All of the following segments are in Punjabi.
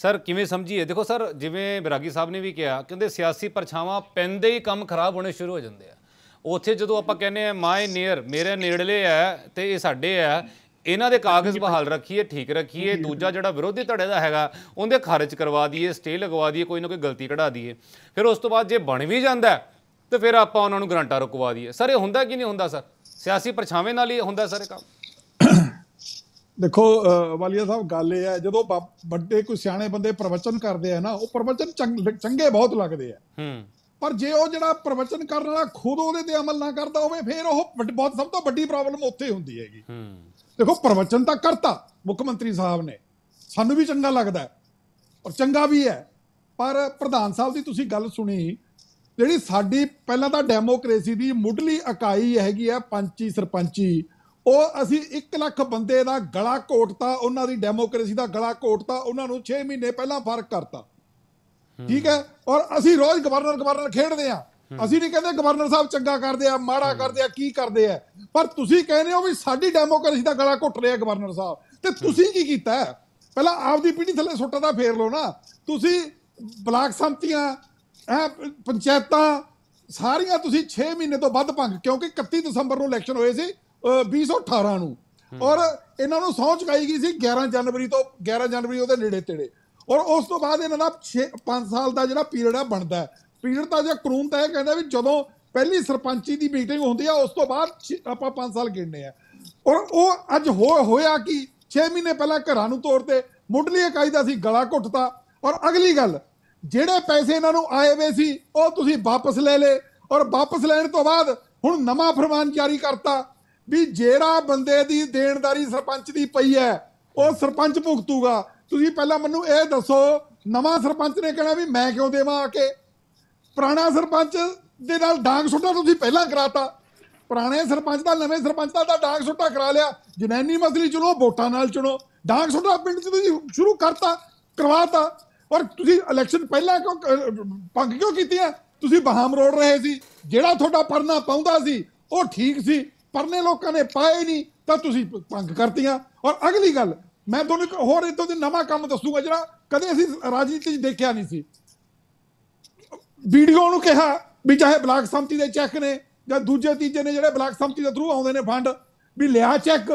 ਸਰ ਕਿਵੇਂ ਸਮਝੀਏ ਦੇਖੋ ਸਰ ਜਿਵੇਂ ਬਿਰਾਗੀ ਸਾਹਿਬ ਨੇ ਵੀ ਕਿਹਾ ਕਹਿੰਦੇ ਸਿਆਸੀ ਪਰਛਾਵਾਂ ਪੈਂਦੇ ਹੀ ਕੰਮ ਖਰਾਬ ਹੋਣੇ ਸ਼ੁਰੂ ਹੋ ਜਾਂਦੇ ਆ ਉੱਥੇ ਜਦੋਂ ਆਪਾਂ ਕਹਿੰਦੇ ਆ ਮਾਈ ਨੀਅਰ ਮੇਰੇ ਨੇੜਲੇ ਆ ਤੇ ਇਹ ਸਾਡੇ ਆ ਇਹਨਾਂ ਦੇ ਕਾਗਜ਼ ਬਹਾਲ ਰੱਖੀਏ ਠੀਕ ਰੱਖੀਏ ਦੂਜਾ ਜਿਹੜਾ ਵਿਰੋਧੀ ਧੜੇ ਦਾ ਹੈਗਾ ਉਹਦੇ ਖਾਰਜ ਕਰਵਾ ਦਈਏ ਸਟੇ ਲਗਵਾ ਦਈਏ ਕੋਈ ਨਾ ਕੋਈ ਗਲਤੀ ਕਢਾ ਦਈਏ ਫਿਰ ਉਸ ਤੋਂ ਬਾਅਦ ਜੇ ਬਣ ਵੀ ਜਾਂਦਾ ਤੇ ਫਿਰ ਆਪਾਂ ਉਹਨਾਂ ਨੂੰ ਗਰੰਟਾ ਰੁਕਵਾ ਦਈਏ ਸਰ ਇਹ ਹੁੰਦਾ ਕਿ ਨਹੀਂ ਹੁੰਦਾ ਸਰ ਸਿਆਸੀ ਪਰਛਾਵੇਂ ਨਾਲ ਹੀ ਹੁੰਦਾ ਸਰ ਇਹ ਕੰਮ ਦੇਖੋ ਵਾਲੀਆ ਸਾਹਿਬ ਗੱਲ ਇਹ ਹੈ ਜਦੋਂ ਵੱਡੇ ਕੋਈ ਸਿਆਣੇ ਬੰਦੇ ਪ੍ਰਵਚਨ ਕਰਦੇ ਆ ਨਾ ਉਹ ਪ੍ਰਵਚਨ ਚੰਗੇ ਬਹੁਤ ਲੱਗਦੇ ਆ ਹੂੰ ਪਰ ਜੇ ਉਹ ਜਿਹੜਾ ਪ੍ਰਵਚਨ ਕਰਨ ਵਾਲਾ ਖੁਦ ਉਹਦੇ ਤੇ ਅਮਲ ਨਾ ਕਰਦਾ ਹੋਵੇ ਫਿਰ ਉਹ ਬਹੁਤ ਸਭ ਤੋਂ ਵੱਡੀ ਪ੍ਰੋਬਲਮ ਉੱਥੇ ਹੁੰਦੀ ਹੈਗੀ ਹੂੰ ਦੇਖੋ ਪ੍ਰਵਚਨ ਤਾਂ ਕਰਤਾ ਮੁੱਖ ਮੰਤਰੀ ਸਾਹਿਬ ਨੇ ਸਾਨੂੰ ਵੀ ਚੰਗਾ ਲੱਗਦਾ ਔਰ ਚੰਗਾ ਵੀ ਹੈ ਪਰ ਪ੍ਰਧਾਨ ਸਾਹਿਬ ਦੀ ਤੁਸੀਂ ਗੱਲ ਸੁਣੀ ਜਿਹੜੀ ਸਾਡੀ ਪਹਿਲਾਂ ਤਾਂ ਡੈਮੋਕ੍ਰੇਸੀ ਦੀ ਮੁੱਢਲੀ ਇਕਾਈ ਹੈਗੀ ਆ ਪੰਚੀ ਸਰਪੰਚੀ ਉਹ ਅਸੀਂ 1 ਲੱਖ ਬੰਦੇ ਦਾ ਗਲਾ ਘੋਟਤਾ ਉਹਨਾਂ ਦੀ ਡੈਮੋਕ੍ਰੇਸੀ ਦਾ ਗਲਾ ਘੋਟਤਾ ਉਹਨਾਂ ਨੂੰ 6 ਮਹੀਨੇ ਪਹਿਲਾਂ ਫਰਕ ਕਰਤਾ ਠੀਕ ਹੈ ਔਰ ਅਸੀਂ ਰੋਜ਼ ਗਵਰਨਰ ਗਵਰਨਰ ਖੇਡਦੇ ਆ ਅਸੀਂ ਨਹੀਂ ਕਹਿੰਦੇ ਗਵਰਨਰ ਸਾਹਿਬ ਚੰਗਾ ਕਰਦੇ ਆ ਮਾੜਾ ਕਰਦੇ ਆ ਕੀ ਕਰਦੇ ਆ ਪਰ ਤੁਸੀਂ ਕਹਿੰਦੇ ਹੋ ਵੀ ਸਾਡੀ ਡੈਮੋਕ੍ਰੇਸੀ ਦਾ ਗਲਾ ਘੁੱਟ ਰਿਹਾ ਗਵਰਨਰ ਸਾਹਿਬ ਤੇ ਤੁਸੀਂ ਕੀ ਕੀਤਾ ਪਹਿਲਾਂ ਆਪਦੀ ਪੀੜੀ ਥੱਲੇ ਸੁੱਟਾ ਦਾ ਫੇਰ ਲਓ ਨਾ ਤੁਸੀਂ ਬਲਾਕ ਇਹ ਪੰਚਾਇਤਾਂ ਸਾਰੀਆਂ ਤੁਸੀਂ 6 ਮਹੀਨੇ ਤੋਂ ਵੱਧ ਭੰਗ ਕਿਉਂਕਿ 31 ਦਸੰਬਰ ਨੂੰ ਇਲੈਕਸ਼ਨ ਹੋਏ ਸੀ 2018 ਨੂੰ ਔਰ ਇਹਨਾਂ ਨੂੰ ਸਹੁੰ ਚੁਕਾਈ ਗਈ ਸੀ 11 ਜਨਵਰੀ ਤੋਂ 11 ਜਨਵਰੀ ਉਹਦੇ ਨੇੜੇ ਤੇੜੇ ਔਰ ਉਸ ਤੋਂ ਬਾਅਦ ਇਹਨਾਂ ਦਾ 6 5 ਸਾਲ ਦਾ ਜਿਹੜਾ ਪੀਰੀਅਡ ਆ ਬਣਦਾ ਪੀਰੀਅਡ ਤਾਂ ਜੇ ਕਾਨੂੰਨ ਤਾਂ ਇਹ ਕਹਿੰਦਾ ਵੀ ਜਦੋਂ ਪਹਿਲੀ ਸਰਪੰਚੀ ਦੀ ਮੀਟਿੰਗ ਹੁੰਦੀ ਆ ਉਸ ਤੋਂ ਬਾਅਦ ਆਪਾਂ 5 ਸਾਲ ਗਿਣਨੇ ਆ ਔਰ ਉਹ ਅੱਜ ਹੋਇਆ ਕਿ 6 ਮਹੀਨੇ ਪਹਿਲਾਂ ਘਰਾਂ ਨੂੰ ਤੋੜਤੇ ਮੁੱਢਲੀ ਇਕਾਈ ਦਾ ਸੀ ਗਲਾ ਘੁੱਟਤਾ ਔਰ ਅਗਲੀ ਗੱਲ ਜਿਹੜੇ ਪੈਸੇ ਇਹਨਾਂ ਨੂੰ ਆਏ ਵੇ ਸੀ ਉਹ ਤੁਸੀਂ ਵਾਪਸ ਲੈ ਲੇ ਔਰ ਵਾਪਸ ਲੈਣ ਤੋਂ ਬਾਅਦ ਹੁਣ ਨਵਾਂ ਫਰਮਾਨ ਜਾਰੀ ਕਰਤਾ ਵੀ ਜਿਹੜਾ ਬੰਦੇ ਦੀ ਦੇਣਦਾਰੀ ਸਰਪੰਚ ਦੀ ਪਈ ਹੈ ਉਹ ਸਰਪੰਚ ਭੁਗਤੂਗਾ ਤੁਸੀਂ ਪਹਿਲਾਂ ਮੈਨੂੰ ਇਹ ਦੱਸੋ ਨਵਾਂ ਸਰਪੰਚ ਨੇ ਕਹਿਣਾ ਵੀ ਮੈਂ ਕਿਉਂ ਦੇਵਾਂ ਆ ਕੇ ਪੁਰਾਣਾ ਸਰਪੰਚ ਦੇ ਨਾਲ ਡਾਂਗ ਸੁੱਟਾ ਤੁਸੀਂ ਪਹਿਲਾਂ ਕਰਾਤਾ ਪੁਰਾਣੇ ਸਰਪੰਚ ਦਾ ਨਵੇਂ ਸਰਪੰਚ ਦਾ ਡਾਂਗ ਸੁੱਟਾ ਕਰਾ ਲਿਆ ਜਨੈਨੀ ਮਸਲੀ ਚਲੋ ਵੋਟਾਂ ਨਾਲ ਚਲੋ ਡਾਂਗ ਸੁੱਟਾ ਪਿੰਡ 'ਚ ਤੁਸੀਂ ਸ਼ੁਰੂ ਕਰਤਾ ਕਰਵਾਤਾ ਔਰ ਤੁਸੀਂ ਇਲੈਕਸ਼ਨ ਪਹਿਲਾਂ ਕਿਉਂ ਪੰਗ ਕਿਉਂ ਕੀਤੀ ਹੈ ਤੁਸੀਂ ਬਹਾਮ ਰੋੜ ਰਹੇ ਸੀ ਜਿਹੜਾ ਤੁਹਾਡਾ ਪਰਨਾ ਪਾਉਂਦਾ ਸੀ ਉਹ ਠੀਕ ਸੀ ਪਰਨੇ ਲੋਕਾਂ ਨੇ ਪਾਏ ਨਹੀਂ ਤਾਂ ਤੁਸੀਂ ਭੰਗ ਕਰਤੀਆਂ ਔਰ ਅਗਲੀ ਗੱਲ ਮੈਂ ਤੁਹਾਨੂੰ ਇੱਕ ਹੋਰ ਇਤੋਂ ਦੀ ਨਵਾਂ ਕੰਮ ਦੱਸੂਗਾ ਜਿਹੜਾ ਕਦੇ ਅਸੀਂ ਰਾਜਨੀਤੀ 'ਚ ਦੇਖਿਆ ਨਹੀਂ ਸੀ ਵੀਡੀਓ ਨੂੰ ਕਿਹਾ ਵੀ ਚਾਹੇ ਬਲਾਕ ਸੰਮਤੀ ਦੇ ਚੈੱਕ ਨੇ ਜਾਂ ਦੂਜੇ ਤੀਜੇ ਨੇ ਜਿਹੜੇ ਬਲਾਕ ਸੰਮਤੀ ਦੇ ਥਰੂ ਆਉਂਦੇ ਨੇ ਫੰਡ ਵੀ ਲਿਆ ਚੈੱਕ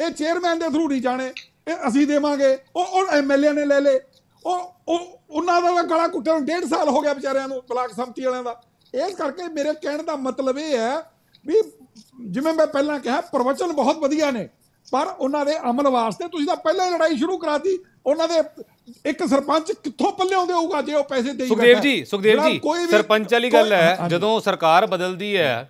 ਇਹ ਚੇਅਰਮੈਨ ਦੇ ਥਰੂ ਨਹੀਂ ਜਾਣੇ ਇਹ ਅਸੀਂ ਦੇਵਾਂਗੇ ਉਹ ਉਹ ਐਮਐਲਏ ਨੇ ਲੈ ਲੇ ਉਹ ਉਹ ਉਹਨਾਂ ਦਾ ਗਲਾ ਕੁੱਟਣ 1.5 ਸਾਲ ਹੋ ਗਿਆ ਵਿਚਾਰਿਆਂ ਨੂੰ ਬਲਾਕ ਸੰਮਤੀ ਵਾਲਿਆਂ ਦਾ ਇਸ ਕਰਕੇ ਮੇਰੇ ਕਹਿਣ ਦਾ ਮਤਲਬ ਇਹ ਹੈ ਵੀ ਜਿਵੇਂ ਮੈਂ ਪਹਿਲਾਂ ਕਿਹਾ ਪ੍ਰਵਚਨ ਬਹੁਤ ਵਧੀਆ ਨੇ ਪਰ ਉਹਨਾਂ ਦੇ ਅਮਲ ਵਾਸਤੇ ਤੁਸੀਂ ਤਾਂ ਪਹਿਲਾਂ ਹੀ ਲੜਾਈ ਸ਼ੁਰੂ ਕਰਾਤੀ ਉਹਨਾਂ ਦੇ ਇੱਕ ਸਰਪੰਚ ਕਿੱਥੋਂ ਆਉਂਦੇ ਹੋਊਗਾ ਜੇ ਉਹ ਪੈਸੇ ਦੇਈ ਸੁਖਦੇਵ ਜੀ ਸੁਖਦੇਵ ਜੀ ਸਰਪੰਚ ਵਾਲੀ ਗੱਲ ਹੈ ਜਦੋਂ ਸਰਕਾਰ ਬਦਲਦੀ ਹੈ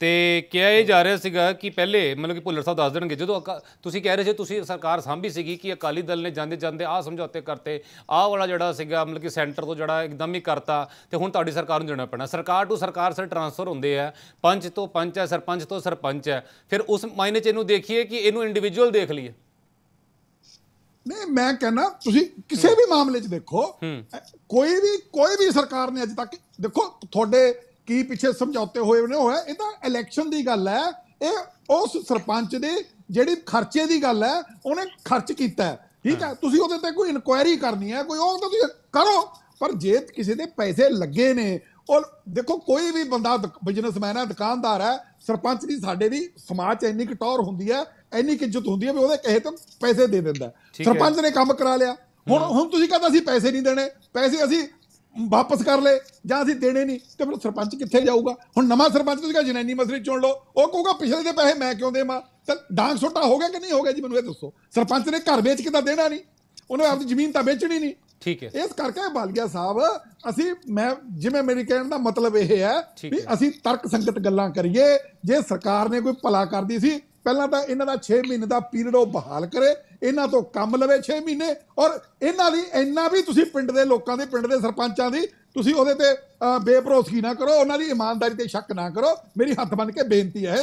ਤੇ ਕਿਹਾ ਇਹ ਜਾ ਰਿਹਾ ਸੀਗਾ ਕਿ ਪਹਿਲੇ ਮਤਲਬ ਕਿ ਭੁੱਲਰ ਸਾਹਿਬ ਦੱਸ ਦੇਣਗੇ ਜਦੋਂ ਤੁਸੀਂ ਕਹਿ ਰਹੇ ਸੀ ਤੁਸੀਂ ਸਰਕਾਰ ਸਾਂਭੀ ਸੀਗੀ ਕਿ ਅਕਾਲੀ ਦਲ ਨੇ ਜਾਂਦੇ ਜਾਂਦੇ ਆ ਸਮਝੌਤੇ ਕਰਤੇ ਆਹ ਵਾਲਾ ਜਿਹੜਾ ਸੀਗਾ ਮਤਲਬ ਕਿ ਸੈਂਟਰ ਤੋਂ ਜਿਹੜਾ ਇੱਕਦਮ ਹੀ ਕਰਤਾ ਤੇ ਹੁਣ ਤੁਹਾਡੀ ਸਰਕਾਰ ਨੂੰ ਜਾਣਾ ਪੈਣਾ ਸਰਕਾਰ ਤੋਂ ਸਰਕਾਰ ਸਰ ਟਰਾਂਸਫਰ ਹੁੰਦੇ ਆ ਪੰਚ ਤੋਂ ਪੰਚ ਹੈ ਸਰਪੰਚ ਤੋਂ ਸਰਪੰਚ ਹੈ ਫਿਰ ਉਸ ਮਾਇਨੇ 'ਚ ਇਹਨੂੰ ਦੇਖੀਏ ਕਿ ਇਹਨੂੰ ਇੰਡੀਵਿਜੂਅਲ ਦੇਖ ਲਈਏ ਨਹੀਂ ਮੈਂ ਕਹਿੰਦਾ ਤੁਸੀਂ ਕਿਸੇ ਵੀ ਮਾਮਲੇ 'ਚ ਦੇਖੋ ਕੋਈ ਵੀ ਕੋਈ ਵੀ ਸਰਕਾਰ ਨੇ ਅਜੇ ਤੱਕ ਦੇਖੋ ਤੁਹਾਡੇ ਕੀ ਪਿੱਛੇ ਸਮਝੌਤੇ ਹੋਏ ਨੇ ਹੋਇਆ ਇਹ ਤਾਂ ਇਲੈਕਸ਼ਨ ਦੀ ਗੱਲ ਹੈ ਇਹ ਉਸ ਸਰਪੰਚ ਦੇ ਜਿਹੜੀ ਖਰਚੇ ਦੀ ਗੱਲ ਹੈ ਉਹਨੇ ਖਰਚ ਕੀਤਾ ਠੀਕ ਹੈ ਤੁਸੀਂ ਉਹਦੇ ਤੇ ਕੋਈ ਇਨਕੁਆਇਰੀ ਕਰਨੀ ਹੈ ਕੋਈ ਉਹ ਤਾਂ ਤੁਸੀਂ ਕਰੋ ਪਰ ਜੇ ਕਿਸੇ ਦੇ ਪੈਸੇ ਲੱਗੇ ਨੇ ਔਰ ਦੇਖੋ ਕੋਈ ਵੀ ਬੰਦਾ ਬਿਜ਼ਨਸਮੈਨ ਹੈ ਦੁਕਾਨਦਾਰ ਹੈ ਸਰਪੰਚ ਦੀ ਸਾਡੇ ਦੀ ਸਮਾਜ ਇੰਨੀ ਕਿ ਟੌਰ ਹੁੰਦੀ ਹੈ ਇੰਨੀ ਕਿ ਇੱਜ਼ਤ ਹੁੰਦੀ ਹੈ ਵੀ ਉਹਦੇ ਕਹੇ ਤੇ ਪੈਸੇ ਦੇ ਦਿੰਦਾ ਸਰਪੰਚ ਨੇ ਕੰਮ ਕਰਾ ਲਿਆ ਹੁਣ ਹੁਣ ਤੁਸੀਂ ਕਹਿੰਦਾ ਸੀ ਪੈਸੇ ਨਹੀਂ ਦੇਣੇ ਪੈਸੇ ਅਸੀਂ ਵਾਪਸ ਕਰ ਲੈ ਜਾਂ ਅਸੀਂ ਦੇਣੇ ਨਹੀਂ ਤੇ ਫਿਰ ਸਰਪੰਚ ਕਿੱਥੇ ਜਾਊਗਾ ਹੁਣ ਨਵਾਂ ਸਰਪੰਚ ਤੁਸੀਂ ਜਨੈਨੀ ਮਸਰੀ ਚੁਣ ਲਓ ਉਹ ਕਹੂਗਾ ਪਿਛਲੇ ਦੇ ਪੈਸੇ ਮੈਂ ਕਿਉਂ ਦੇਵਾਂ ਤਾਂ ਡਾਂਗ ਸੋਟਾ ਹੋ ਗਿਆ ਕਿ ਨਹੀਂ ਹੋ ਗਿਆ ਜੀ ਮੈਨੂੰ ਇਹ ਦੱਸੋ ਸਰਪੰਚ ਨੇ ਘਰ ਵੇਚ ਕੇ ਤਾਂ ਦੇਣਾ ਨਹੀਂ ਉਹਨੇ ਆਪਣੀ ਜ਼ਮੀਨ ਤਾਂ ਵੇਚਣੀ ਨਹੀਂ ਠੀਕ ਹੈ ਇਸ ਕਰਕੇ ਗਿਆ ਸਾਹਿਬ ਅਸੀਂ ਮੈਂ ਜਿਵੇਂ ਮੇਰੀ ਕਹਿਣ ਦਾ ਮਤਲਬ ਇਹ ਹੈ ਵੀ ਅਸੀਂ ਤਰਕ ਸੰਗਤ ਗੱਲਾਂ ਕਰੀਏ ਜੇ ਸਰਕਾਰ ਨੇ ਕੋਈ ਭਲਾ ਕਰਦੀ ਸੀ ਪਹਿਲਾਂ ਤਾਂ ਇਹਨਾਂ ਦਾ 6 ਮਹੀਨੇ ਦਾ ਪੀਰੀਅਡ ਉਹ ਬਹਾਲ ਕਰੇ ਇਹਨਾਂ ਤੋਂ ਕੰਮ ਲਵੇ 6 ਮਹੀਨੇ ਔਰ ਇਹਨਾਂ ਦੀ ਇੰਨਾ ਵੀ ਤੁਸੀਂ ਪਿੰਡ ਦੇ ਲੋਕਾਂ ਦੇ ਪਿੰਡ ਦੇ ਸਰਪੰਚਾਂ ਦੀ ਤੁਸੀਂ ਉਹਦੇ ਤੇ ਬੇਭਰੋਸਗੀ ਨਾ ਕਰੋ ਉਹਨਾਂ ਦੀ ਇਮਾਨਦਾਰੀ ਤੇ ਸ਼ੱਕ ਨਾ ਕਰੋ ਮੇਰੀ ਹੱਥ ਬੰਨ ਕੇ ਬੇਨਤੀ ਹੈ